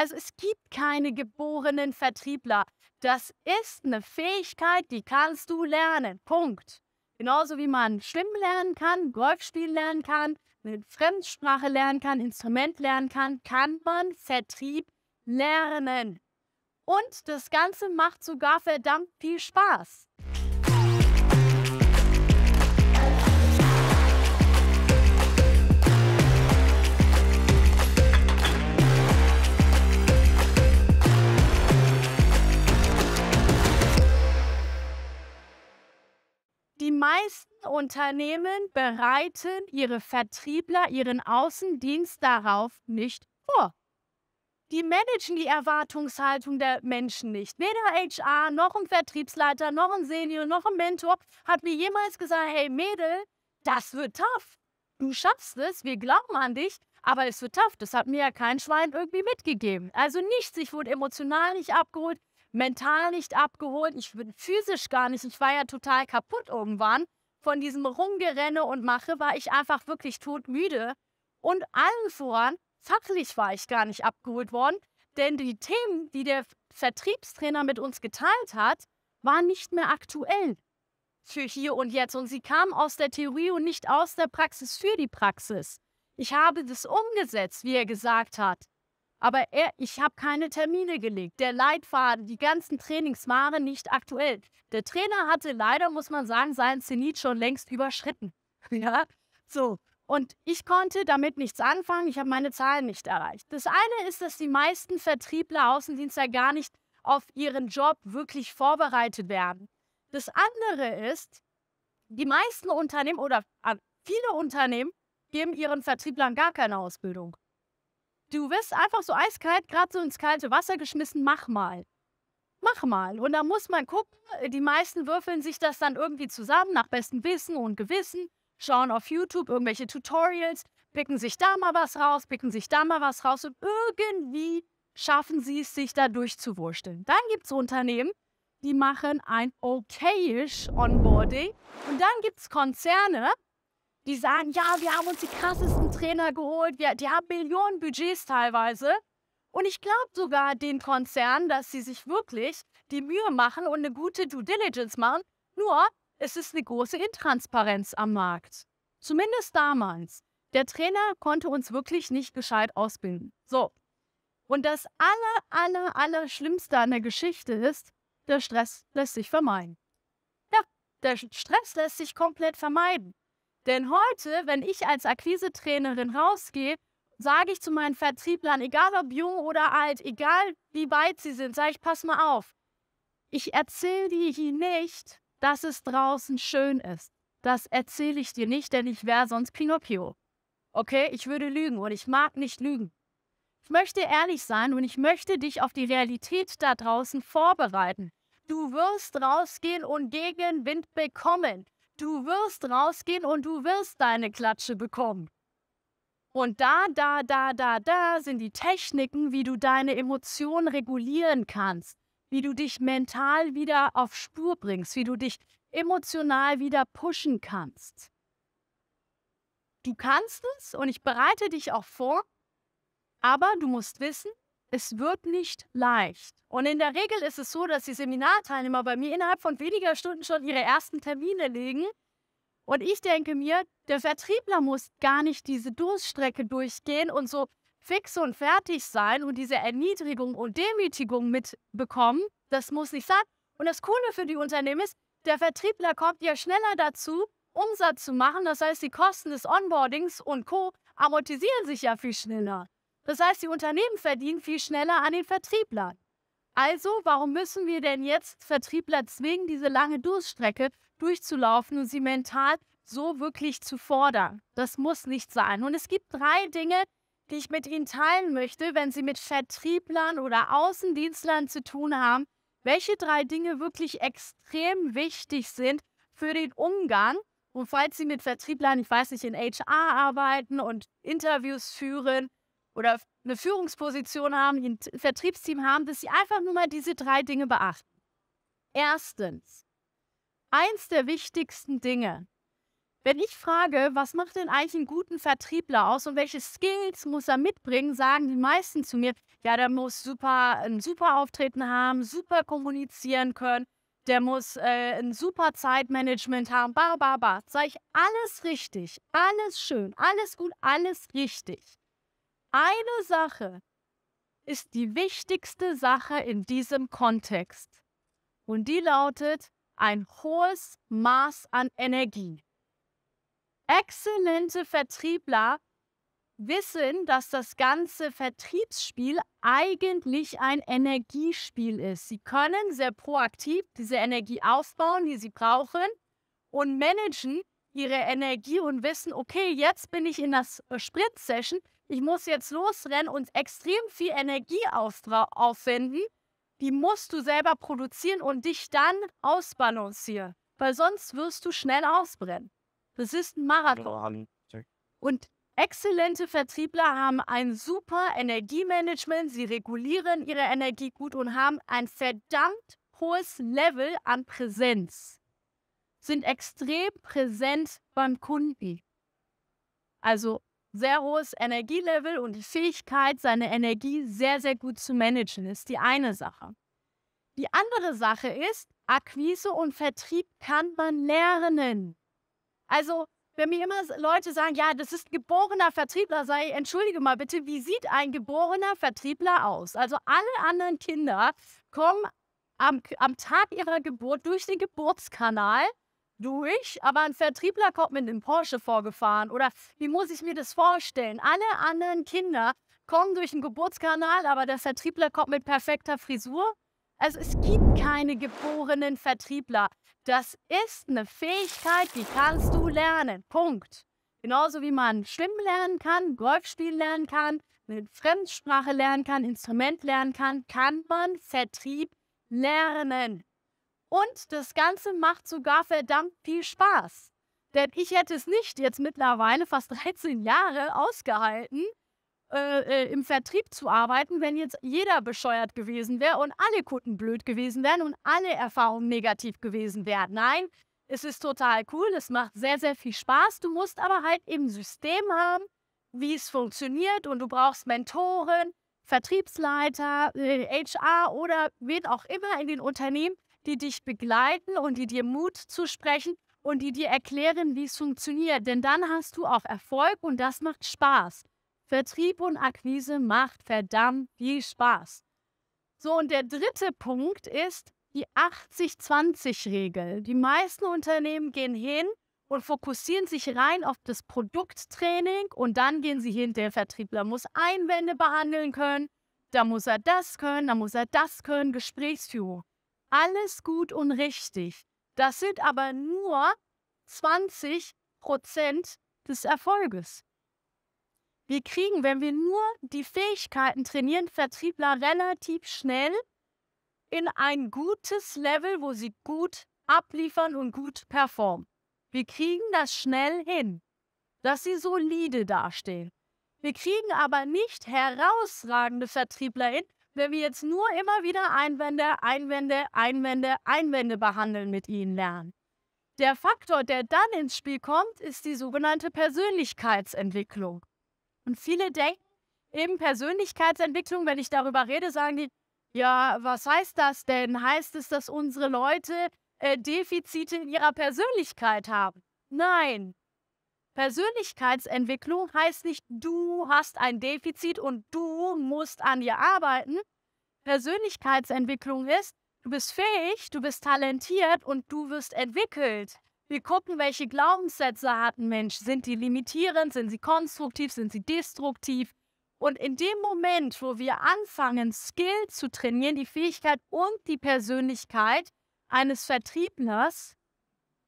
Also es gibt keine geborenen Vertriebler. Das ist eine Fähigkeit, die kannst du lernen. Punkt. Genauso wie man Schwimmen lernen kann, Golf spielen lernen kann, eine Fremdsprache lernen kann, Instrument lernen kann, kann man Vertrieb lernen. Und das Ganze macht sogar verdammt viel Spaß. Die meisten Unternehmen bereiten ihre Vertriebler, ihren Außendienst darauf nicht vor. Die managen die Erwartungshaltung der Menschen nicht. Weder HR, noch ein Vertriebsleiter, noch ein Senior, noch ein Mentor hat mir jemals gesagt, hey Mädel, das wird tough. Du schaffst es, wir glauben an dich, aber es wird tough. Das hat mir ja kein Schwein irgendwie mitgegeben. Also nichts, ich wurde emotional nicht abgeholt, mental nicht abgeholt, ich bin physisch gar nicht, ich war ja total kaputt irgendwann. Von diesem Rumgerenne und Mache war ich einfach wirklich todmüde. Und allen voran, fachlich war ich gar nicht abgeholt worden, denn die Themen, die der Vertriebstrainer mit uns geteilt hat, waren nicht mehr aktuell für hier und jetzt. Und sie kamen aus der Theorie und nicht aus der Praxis für die Praxis. Ich habe das umgesetzt, wie er gesagt hat. Aber er, ich habe keine Termine gelegt. Der Leitfaden, die ganzen Trainings waren nicht aktuell. Der Trainer hatte leider, muss man sagen, seinen Zenit schon längst überschritten. Ja, so. Und ich konnte damit nichts anfangen. Ich habe meine Zahlen nicht erreicht. Das eine ist, dass die meisten Vertriebler, Außendienstler gar nicht auf ihren Job wirklich vorbereitet werden. Das andere ist, die meisten Unternehmen oder ah, viele Unternehmen geben ihren Vertrieblern gar keine Ausbildung. Du wirst einfach so eiskalt, gerade so ins kalte Wasser geschmissen, mach mal. Mach mal. Und da muss man gucken, die meisten würfeln sich das dann irgendwie zusammen nach bestem Wissen und Gewissen, schauen auf YouTube irgendwelche Tutorials, picken sich da mal was raus, picken sich da mal was raus und irgendwie schaffen sie es, sich da durchzuwursteln. Dann gibt es Unternehmen, die machen ein okayisch Onboarding und dann gibt es Konzerne, die sagen, ja, wir haben uns die krassesten Trainer geholt, wir, die haben Millionen Budgets teilweise. Und ich glaube sogar den Konzernen, dass sie sich wirklich die Mühe machen und eine gute Due Diligence machen. Nur, es ist eine große Intransparenz am Markt. Zumindest damals. Der Trainer konnte uns wirklich nicht gescheit ausbilden. So. Und das aller, aller, aller Schlimmste an der Geschichte ist, der Stress lässt sich vermeiden. Ja, der Stress lässt sich komplett vermeiden. Denn heute, wenn ich als Akquisetrainerin rausgehe, sage ich zu meinen Vertrieblern, egal ob jung oder alt, egal wie weit sie sind, sage ich, pass mal auf. Ich erzähle dir hier nicht, dass es draußen schön ist. Das erzähle ich dir nicht, denn ich wäre sonst Pinocchio. Okay, ich würde lügen und ich mag nicht lügen. Ich möchte ehrlich sein und ich möchte dich auf die Realität da draußen vorbereiten. Du wirst rausgehen und Gegenwind bekommen. Du wirst rausgehen und du wirst deine Klatsche bekommen. Und da, da, da, da, da sind die Techniken, wie du deine Emotionen regulieren kannst, wie du dich mental wieder auf Spur bringst, wie du dich emotional wieder pushen kannst. Du kannst es und ich bereite dich auch vor, aber du musst wissen, es wird nicht leicht. Und in der Regel ist es so, dass die Seminarteilnehmer bei mir innerhalb von weniger Stunden schon ihre ersten Termine legen. Und ich denke mir, der Vertriebler muss gar nicht diese Durststrecke durchgehen und so fix und fertig sein und diese Erniedrigung und Demütigung mitbekommen. Das muss nicht sein. Und das Coole für die Unternehmen ist, der Vertriebler kommt ja schneller dazu, Umsatz zu machen. Das heißt, die Kosten des Onboardings und Co. amortisieren sich ja viel schneller. Das heißt, die Unternehmen verdienen viel schneller an den Vertrieblern. Also, warum müssen wir denn jetzt Vertriebler zwingen, diese lange Durststrecke durchzulaufen und sie mental so wirklich zu fordern? Das muss nicht sein. Und es gibt drei Dinge, die ich mit Ihnen teilen möchte, wenn Sie mit Vertrieblern oder Außendienstlern zu tun haben, welche drei Dinge wirklich extrem wichtig sind für den Umgang. Und falls Sie mit Vertrieblern, ich weiß nicht, in HR arbeiten und Interviews führen, oder eine Führungsposition haben, ein Vertriebsteam haben, dass sie einfach nur mal diese drei Dinge beachten. Erstens, eins der wichtigsten Dinge. Wenn ich frage, was macht denn eigentlich einen guten Vertriebler aus und welche Skills muss er mitbringen, sagen die meisten zu mir, ja, der muss super, ein super Auftreten haben, super kommunizieren können, der muss äh, ein super Zeitmanagement haben, ba, ba, ba. Sag ich alles richtig, alles schön, alles gut, alles richtig eine Sache ist die wichtigste Sache in diesem Kontext. Und die lautet ein hohes Maß an Energie. Exzellente Vertriebler wissen, dass das ganze Vertriebsspiel eigentlich ein Energiespiel ist. Sie können sehr proaktiv diese Energie aufbauen, die sie brauchen und managen ihre Energie und wissen, okay, jetzt bin ich in der äh, Sprint-Session, ich muss jetzt losrennen und extrem viel Energie aufwenden. Die musst du selber produzieren und dich dann ausbalancieren, weil sonst wirst du schnell ausbrennen. Das ist ein Marathon. Genau, und exzellente Vertriebler haben ein super Energiemanagement, sie regulieren ihre Energie gut und haben ein verdammt hohes Level an Präsenz. Sind extrem präsent beim Kunden. Also sehr hohes Energielevel und die Fähigkeit, seine Energie sehr, sehr gut zu managen, ist die eine Sache. Die andere Sache ist, Akquise und Vertrieb kann man lernen. Also, wenn mir immer Leute sagen, ja, das ist geborener Vertriebler, sei ich, entschuldige mal bitte, wie sieht ein geborener Vertriebler aus? Also alle anderen Kinder kommen am, am Tag ihrer Geburt durch den Geburtskanal durch, aber ein Vertriebler kommt mit einem Porsche vorgefahren. Oder wie muss ich mir das vorstellen? Alle anderen Kinder kommen durch den Geburtskanal, aber der Vertriebler kommt mit perfekter Frisur. Also es gibt keine geborenen Vertriebler. Das ist eine Fähigkeit, die kannst du lernen. Punkt. Genauso wie man Schwimmen lernen kann, Golf spielen lernen kann, eine Fremdsprache lernen kann, Instrument lernen kann, kann man Vertrieb lernen. Und das Ganze macht sogar verdammt viel Spaß. Denn ich hätte es nicht jetzt mittlerweile fast 13 Jahre ausgehalten, äh, äh, im Vertrieb zu arbeiten, wenn jetzt jeder bescheuert gewesen wäre und alle Kunden blöd gewesen wären und alle Erfahrungen negativ gewesen wären. Nein, es ist total cool, es macht sehr, sehr viel Spaß. Du musst aber halt eben System haben, wie es funktioniert und du brauchst Mentoren, Vertriebsleiter, HR äh, oder wen auch immer in den Unternehmen, die dich begleiten und die dir Mut zusprechen und die dir erklären, wie es funktioniert. Denn dann hast du auch Erfolg und das macht Spaß. Vertrieb und Akquise macht verdammt viel Spaß. So, und der dritte Punkt ist die 80-20-Regel. Die meisten Unternehmen gehen hin und fokussieren sich rein auf das Produkttraining und dann gehen sie hin, der Vertriebler muss Einwände behandeln können, da muss er das können, da muss er das können, Gesprächsführung alles gut und richtig. Das sind aber nur 20 Prozent des Erfolges. Wir kriegen, wenn wir nur die Fähigkeiten trainieren, Vertriebler relativ schnell in ein gutes Level, wo sie gut abliefern und gut performen. Wir kriegen das schnell hin, dass sie solide dastehen. Wir kriegen aber nicht herausragende Vertriebler hin, wenn wir jetzt nur immer wieder Einwände, Einwände, Einwände, Einwände behandeln mit ihnen lernen. Der Faktor, der dann ins Spiel kommt, ist die sogenannte Persönlichkeitsentwicklung. Und viele denken eben Persönlichkeitsentwicklung, wenn ich darüber rede, sagen die, ja, was heißt das denn? Heißt es, dass unsere Leute äh, Defizite in ihrer Persönlichkeit haben? Nein, Persönlichkeitsentwicklung heißt nicht, du hast ein Defizit und du musst an dir arbeiten. Persönlichkeitsentwicklung ist, du bist fähig, du bist talentiert und du wirst entwickelt. Wir gucken, welche Glaubenssätze hat ein Mensch. Sind die limitierend? Sind sie konstruktiv? Sind sie destruktiv? Und in dem Moment, wo wir anfangen, Skill zu trainieren, die Fähigkeit und die Persönlichkeit eines Vertrieblers,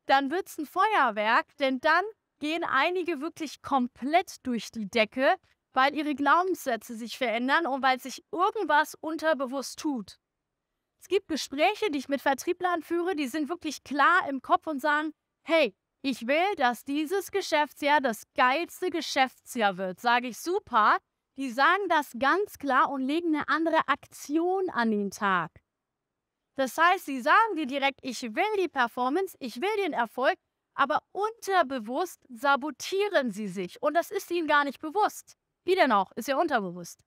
dann wird es ein Feuerwerk, denn dann gehen einige wirklich komplett durch die Decke, weil ihre Glaubenssätze sich verändern und weil sich irgendwas unterbewusst tut. Es gibt Gespräche, die ich mit Vertrieblern führe, die sind wirklich klar im Kopf und sagen, hey, ich will, dass dieses Geschäftsjahr das geilste Geschäftsjahr wird. Sage ich super. Die sagen das ganz klar und legen eine andere Aktion an den Tag. Das heißt, sie sagen dir direkt, ich will die Performance, ich will den Erfolg, aber unterbewusst sabotieren sie sich und das ist ihnen gar nicht bewusst. Wie denn auch? Ist ja unterbewusst.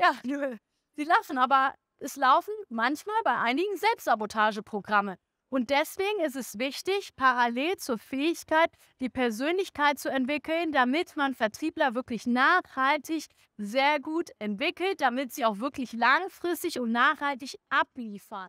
Ja, nö. Sie lachen, aber es laufen manchmal bei einigen Selbstsabotageprogramme. Und deswegen ist es wichtig, parallel zur Fähigkeit, die Persönlichkeit zu entwickeln, damit man Vertriebler wirklich nachhaltig sehr gut entwickelt, damit sie auch wirklich langfristig und nachhaltig abliefern.